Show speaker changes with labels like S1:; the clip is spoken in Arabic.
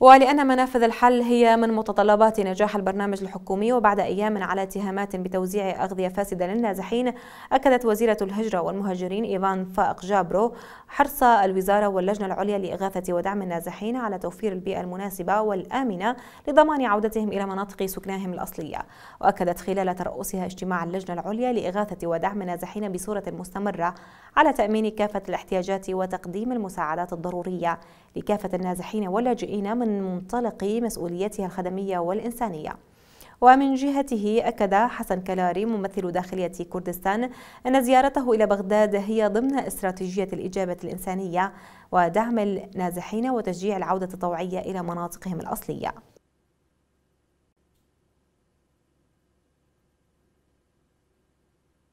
S1: ولأن منافذ الحل هي من متطلبات نجاح البرنامج الحكومي وبعد أيام على اتهامات بتوزيع أغذية فاسدة للنازحين أكدت وزيرة الهجرة والمهاجرين إيفان فائق جابرو حرص الوزارة واللجنة العليا لإغاثة ودعم النازحين على توفير البيئة المناسبة والآمنة لضمان عودتهم إلى مناطق سكنهم الأصلية وأكدت خلال ترأسها اجتماع اللجنة العليا لإغاثة ودعم النازحين بصورة مستمرة على تأمين كافة الاحتياجات وتقديم المساعدات الضرورية لكافة النازحين واللاجئين من من منطلق مسؤوليتها الخدمية والإنسانية ومن جهته أكد حسن كلاري ممثل داخلية كردستان أن زيارته إلى بغداد هي ضمن استراتيجية الإجابة الإنسانية ودعم النازحين وتشجيع العودة الطوعية إلى مناطقهم الأصلية